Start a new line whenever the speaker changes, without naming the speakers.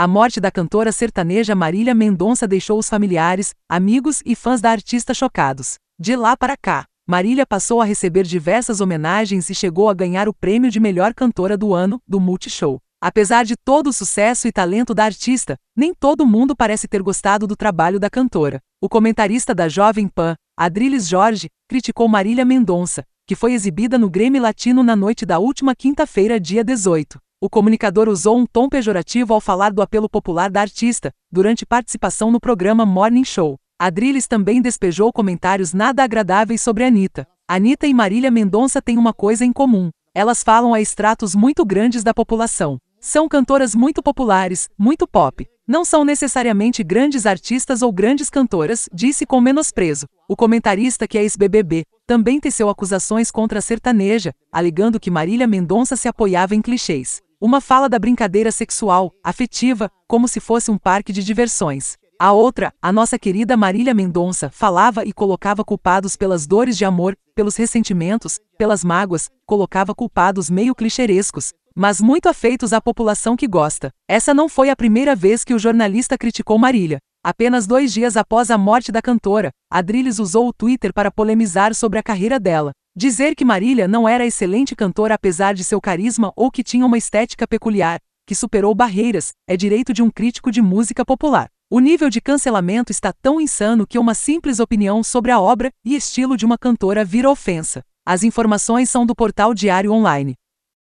A morte da cantora sertaneja Marília Mendonça deixou os familiares, amigos e fãs da artista chocados. De lá para cá, Marília passou a receber diversas homenagens e chegou a ganhar o prêmio de melhor cantora do ano do Multishow. Apesar de todo o sucesso e talento da artista, nem todo mundo parece ter gostado do trabalho da cantora. O comentarista da Jovem Pan, Adriles Jorge, criticou Marília Mendonça, que foi exibida no Grêmio Latino na noite da última quinta-feira, dia 18. O comunicador usou um tom pejorativo ao falar do apelo popular da artista, durante participação no programa Morning Show. Adriles também despejou comentários nada agradáveis sobre Anitta. Anitta e Marília Mendonça têm uma coisa em comum. Elas falam a extratos muito grandes da população. São cantoras muito populares, muito pop. Não são necessariamente grandes artistas ou grandes cantoras, disse com menosprezo. O comentarista que é ex-BBB também teceu acusações contra a sertaneja, alegando que Marília Mendonça se apoiava em clichês. Uma fala da brincadeira sexual, afetiva, como se fosse um parque de diversões. A outra, a nossa querida Marília Mendonça, falava e colocava culpados pelas dores de amor, pelos ressentimentos, pelas mágoas, colocava culpados meio clichêrescos, mas muito afeitos à população que gosta. Essa não foi a primeira vez que o jornalista criticou Marília. Apenas dois dias após a morte da cantora, Adriles usou o Twitter para polemizar sobre a carreira dela. Dizer que Marília não era excelente cantora apesar de seu carisma ou que tinha uma estética peculiar, que superou barreiras, é direito de um crítico de música popular. O nível de cancelamento está tão insano que uma simples opinião sobre a obra e estilo de uma cantora vira ofensa. As informações são do portal Diário Online.